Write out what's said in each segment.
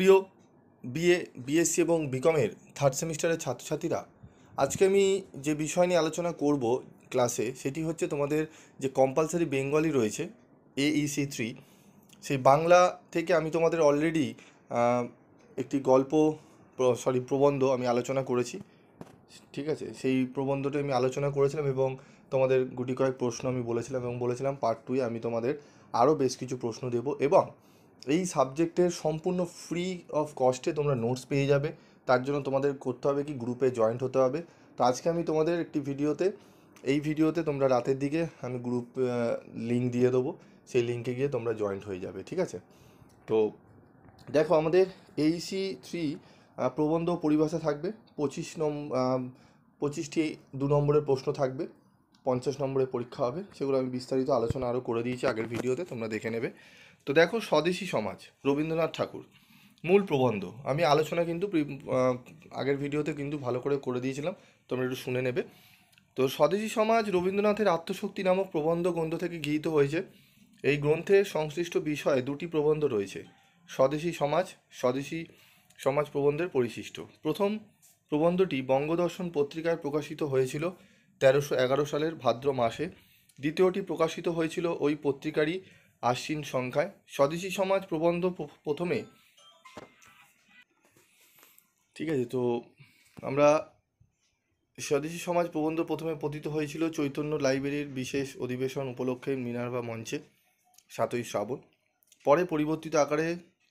প্রিয় BA BSc এবং বিকমের third সেমিস্টারের ছাত্রছাত্রীরা আজকে আমি যে বিষয় নিয়ে আলোচনা করব ক্লাসে সেটি হচ্ছে তোমাদের যে কম্পালসারি বেঙ্গলি রয়েছে এইসি থ্রি e সেই বাংলা থেকে আমি তোমাদের অলরেডি একটি গল্প সরি প্রবন্ধ আমি আলোচনা করেছি ঠিক আছে সেই প্রবন্ধটি আমি আলোচনা করেছিলাম এবং তোমাদের গুটি কয়েক প্রশ্ন আমি বলেছিলাম এবং বলেছিলাম পার্ট টুয়ে আমি তোমাদের আরও বেশ কিছু প্রশ্ন দেব এবং এই সাবজেক্টের সম্পূর্ণ ফ্রি অফ কস্টে তোমরা নোটস পেয়ে যাবে তার জন্য তোমাদের করতে হবে কি গ্রুপে জয়েন্ট হতে হবে তো আজকে আমি তোমাদের একটি ভিডিওতে এই ভিডিওতে তোমরা রাতের দিকে আমি গ্রুপ লিঙ্ক দিয়ে দেবো সেই লিঙ্কে গিয়ে তোমরা জয়েন্ট হয়ে যাবে ঠিক আছে তো দেখো আমাদের এইসি থ্রি প্রবন্ধ পরিভাষা থাকবে পঁচিশ নম পঁচিশটি দু নম্বরের প্রশ্ন থাকবে পঞ্চাশ নম্বরে পরীক্ষা হবে সেগুলো আমি বিস্তারিত আলোচনা আরও করে দিয়েছি আগের ভিডিওতে তোমরা দেখে নেবে তো দেখো স্বদেশী সমাজ রবীন্দ্রনাথ ঠাকুর মূল প্রবন্ধ আমি আলোচনা কিন্তু আগের ভিডিওতে কিন্তু ভালো করে করে দিয়েছিলাম তোমরা একটু শুনে নেবে তো স্বদেশী সমাজ রবীন্দ্রনাথের আত্মশক্তি নামক প্রবন্ধ গ্রন্থ থেকে গৃহীত হয়েছে এই গ্রন্থে সংশ্লিষ্ট বিষয়ে দুটি প্রবন্ধ রয়েছে স্বদেশী সমাজ স্বদেশী সমাজ প্রবন্ধের পরিশিষ্ট প্রথম প্রবন্ধটি বঙ্গদর্শন পত্রিকায় প্রকাশিত হয়েছিল তেরোশো এগারো সালের ভাদ্র মাসে দ্বিতীয়টি প্রকাশিত হয়েছিল ওই পত্রিকারই আশ্বিন সংখ্যায় স্বদেশী সমাজ প্রবন্ধ প্রথমে ঠিক আছে তো আমরা স্বদেশী সমাজ প্রবন্ধ প্রথমে পতিত হয়েছিল চৈতন্য লাইব্রেরির বিশেষ অধিবেশন উপলক্ষে মিনার্ভা মঞ্চে সাতই শ্রাবণ পরে পরিবর্তিত আকারে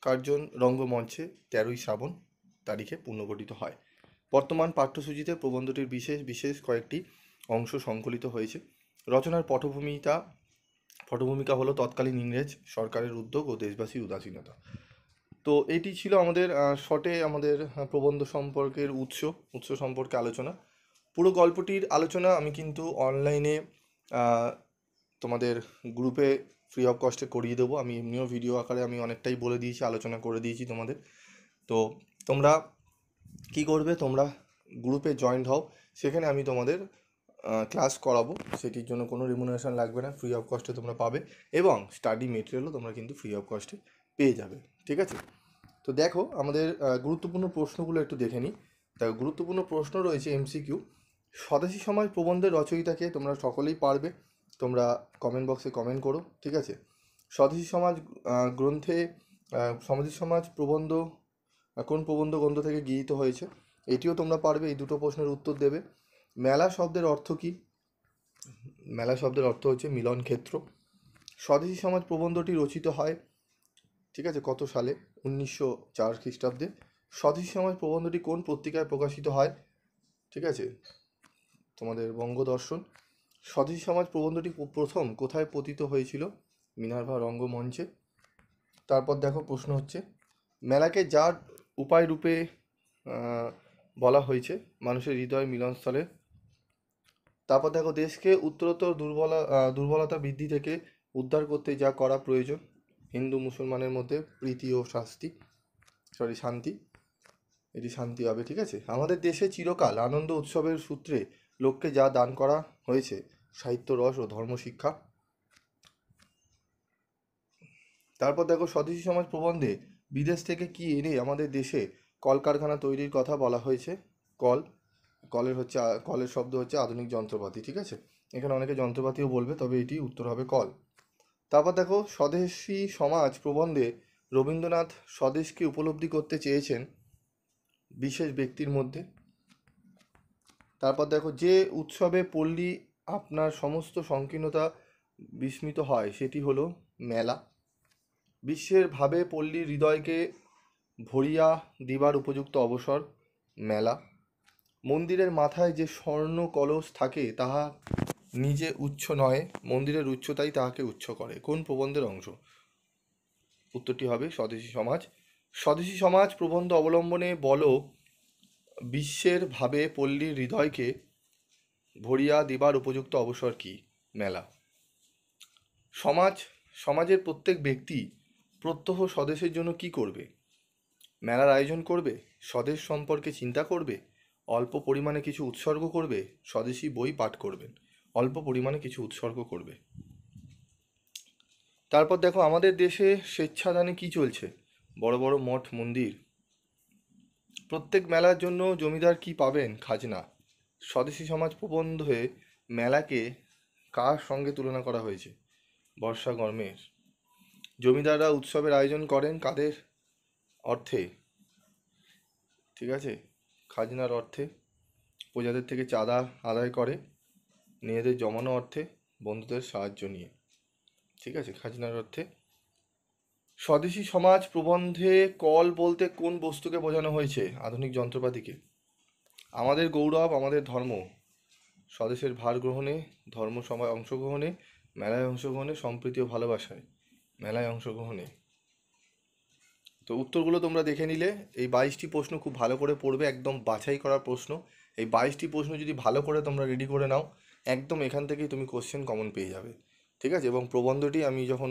কার্জন রঙ্গমঞ্চে তেরোই শ্রাবণ তারিখে পুনর্গঠিত হয় বর্তমান পাঠ্যসূচিতে প্রবন্ধটির বিশেষ বিশেষ কয়েকটি অংশ সংকলিত হয়েছে রচনার পটভূমিতা পটভূমিকা হলো তৎকালীন ইংরেজ সরকারের উদ্যোগ ও দেশবাসীর উদাসীনতা তো এটি ছিল আমাদের শটে আমাদের প্রবন্ধ সম্পর্কের উৎস উৎস সম্পর্কে আলোচনা পুরো গল্পটির আলোচনা আমি কিন্তু অনলাইনে তোমাদের গ্রুপে ফ্রি অফ কস্টে করিয়ে দেবো আমি এমনিও ভিডিও আকারে আমি অনেকটাই বলে দিয়েছি আলোচনা করে দিয়েছি তোমাদের তো তোমরা কি করবে তোমরা গ্রুপে জয়েন্ট হও সেখানে আমি তোমাদের ক্লাস করাবো সেটির জন্য কোনো রেমুনারেশন লাগবে না ফ্রি অফ কস্টে তোমরা পাবে এবং স্টাডি মেটেরিয়ালও তোমরা কিন্তু ফ্রি অফ কস্টে পেয়ে যাবে ঠিক আছে তো দেখো আমাদের গুরুত্বপূর্ণ প্রশ্নগুলো একটু দেখে নিই দেখো গুরুত্বপূর্ণ প্রশ্ন রয়েছে এমসিকিউ স্বদেশী সমাজ প্রবন্ধের রচয়িতাকে তোমরা সকলেই পারবে তোমরা কমেন্ট বক্সে কমেন্ট করো ঠিক আছে স্বদেশী সমাজ গ্রন্থে সমাজী সমাজ প্রবন্ধ কোন প্রবন্ধ গ্রন্থ থেকে গৃহীত হয়েছে এটিও তোমরা পারবে এই দুটো প্রশ্নের উত্তর দেবে মেলা শব্দের অর্থ কী মেলা শব্দের অর্থ হচ্ছে মিলন ক্ষেত্র স্বদেশী সমাজ প্রবন্ধটি রচিত হয় ঠিক আছে কত সালে উনিশশো চার খ্রিস্টাব্দে স্বদেশী সমাজ প্রবন্ধটি কোন পত্রিকায় প্রকাশিত হয় ঠিক আছে তোমাদের বঙ্গদর্শন স্বদেশী সমাজ প্রবন্ধটি প্রথম কোথায় পতিত হয়েছিল মিনার্ভা রঙ্গমঞ্চে তারপর দেখো প্রশ্ন হচ্ছে মেলাকে যার উপায় রূপে বলা হয়েছে মানুষের হৃদয় মিলনস্থলে তারপর দেখো দেশকে উত্তরোত্তর দুর্বলা দুর্বলতা বৃদ্ধি থেকে উদ্ধার করতে যা করা প্রয়োজন হিন্দু মুসলমানের মধ্যে প্রীতি ও শাস্তি সরি শান্তি এটি শান্তি হবে ঠিক আছে আমাদের দেশে চিরকাল আনন্দ উৎসবের সূত্রে লোককে যা দান করা হয়েছে সাহিত্য রস ও ধর্মশিক্ষা তারপর দেখো স্বদেশী সমাজ প্রবন্ধে বিদেশ থেকে কি এনে আমাদের দেশে কলকারখানা তৈরির কথা বলা হয়েছে কল কলের হচ্ছে কলের শব্দ হচ্ছে আধুনিক যন্ত্রপাতি ঠিক আছে এখানে অনেকে যন্ত্রপাতিও বলবে তবে এটি উত্তর হবে কল তারপর দেখো স্বদেশী সমাজ প্রবন্ধে রবীন্দ্রনাথ স্বদেশকে উপলব্ধি করতে চেয়েছেন বিশেষ ব্যক্তির মধ্যে তারপর দেখো যে উৎসবে পল্লী আপনার সমস্ত সংকীর্ণতা বিস্মিত হয় সেটি হলো মেলা বিশ্বের ভাবে পল্লীর হৃদয়কে ভরিয়া দিবার উপযুক্ত অবসর মেলা মন্দিরের মাথায় যে স্বর্ণ কলস থাকে তাহা নিজে উচ্চ নয় মন্দিরের উচ্চতাই তাহাকে উচ্চ করে কোন প্রবন্ধের অংশ উত্তরটি হবে স্বদেশী সমাজ স্বদেশী সমাজ প্রবন্ধ অবলম্বনে বলো বিশ্বের ভাবে পল্লীর হৃদয়কে ভরিয়া দিবার উপযুক্ত অবসর কি মেলা সমাজ সমাজের প্রত্যেক ব্যক্তি প্রত্যহ স্বদেশের জন্য কি করবে মেলার আয়োজন করবে স্বদেশ সম্পর্কে চিন্তা করবে অল্প পরিমাণে কিছু উৎসর্গ করবে স্বদেশি বই পাঠ করবেন অল্প পরিমাণে কিছু উৎসর্গ করবে তারপর দেখো আমাদের দেশে স্বেচ্ছাদানে কি চলছে বড় বড় মঠ মন্দির প্রত্যেক মেলার জন্য জমিদার কি পাবেন খাজনা স্বদেশী সমাজ প্রবন্ধে মেলাকে কার সঙ্গে তুলনা করা হয়েছে বর্ষা গর্মের জমিদাররা উৎসবের আয়োজন করেন কাদের অর্থে ঠিক আছে খাজনার অর্থে প্রজাদের থেকে চাঁদা আদায় করে নিজেদের জমানো অর্থে বন্ধুদের সাহায্য নিয়ে ঠিক আছে খাজনার অর্থে স্বদেশী সমাজ প্রবন্ধে কল বলতে কোন বস্তুকে বোঝানো হয়েছে আধুনিক যন্ত্রপাতিকে আমাদের গৌরব আমাদের ধর্ম স্বদেশের ভার গ্রহণে ধর্ম সময় অংশগ্রহণে মেলায় অংশগ্রহণে সম্প্রীতি ও ভালোবাসায় মেলায় অংশগ্রহণে তো উত্তরগুলো তোমরা দেখে নিলে এই বাইশটি প্রশ্ন খুব ভালো করে পড়বে একদম বাছাই করা প্রশ্ন এই বাইশটি প্রশ্ন যদি ভালো করে তোমরা রেডি করে নাও একদম এখান থেকেই তুমি কোশ্চেন কমন পেয়ে যাবে ঠিক আছে এবং প্রবন্ধটি আমি যখন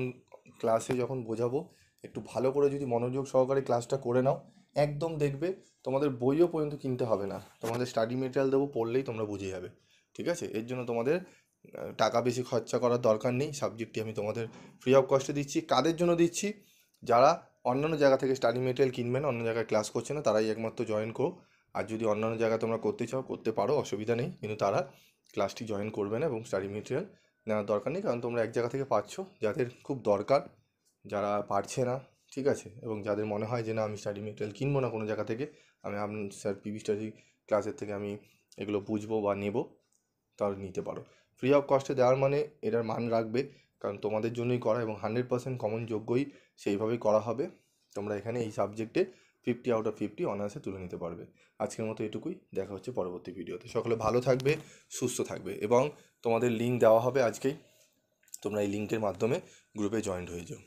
ক্লাসে যখন বোঝাবো একটু ভালো করে যদি মনোযোগ সহকারে ক্লাসটা করে নাও একদম দেখবে তোমাদের বইও পর্যন্ত কিনতে হবে না তোমাদের স্টাডি মেটেরিয়াল দেবো পড়লেই তোমরা বুঝে যাবে ঠিক আছে এর জন্য তোমাদের টাকা বেশি খরচা করার দরকার নেই সাবজেক্টটি আমি তোমাদের ফ্রি অফ কস্টে দিচ্ছি কাদের জন্য দিচ্ছি যারা অন্যান্য জায়গা থেকে স্টাডি মেটেরিয়াল কিনবে না অন্য জায়গায় ক্লাস করছে না তারাই একমাত্র জয়েন করো আর যদি অন্যান্য জায়গায় তোমরা করতে চাও করতে পারো অসুবিধা নেই কিন্তু তারা ক্লাসটি জয়েন করবে না এবং স্টাডি মেটেরিয়াল নেওয়ার দরকার নেই কারণ তোমরা এক জায়গা থেকে পাচ্ছ যাদের খুব দরকার যারা পারছে না ঠিক আছে এবং যাদের মনে হয় যে না আমি স্টাডি মেটেরিয়াল কিনবো না কোনো জায়গা থেকে আমি আপনার স্যার পিবি স্টাডি ক্লাসের থেকে আমি এগুলো বুঝবো বা নেব তার নিতে পারো ফ্রি অফ কস্টে দেওয়ার মানে এটার মান রাখবে কারণ তোমাদের জন্যই করা এবং হান্ড্রেড পার্সেন্ট কমন যোগ্যই সেইভাবেই করা হবে তোমরা এখানে এই সাবজেক্টে ফিফটি আউট অফ ফিফটি অনার্সে তুলে নিতে পারবে আজকের মতো এটুকুই দেখা হচ্ছে পরবর্তী ভিডিওতে সকলে ভালো থাকবে সুস্থ থাকবে এবং তোমাদের লিঙ্ক দেওয়া হবে আজকেই তোমরা এই লিঙ্কের মাধ্যমে গ্রুপে জয়েন্ট হয়ে যাও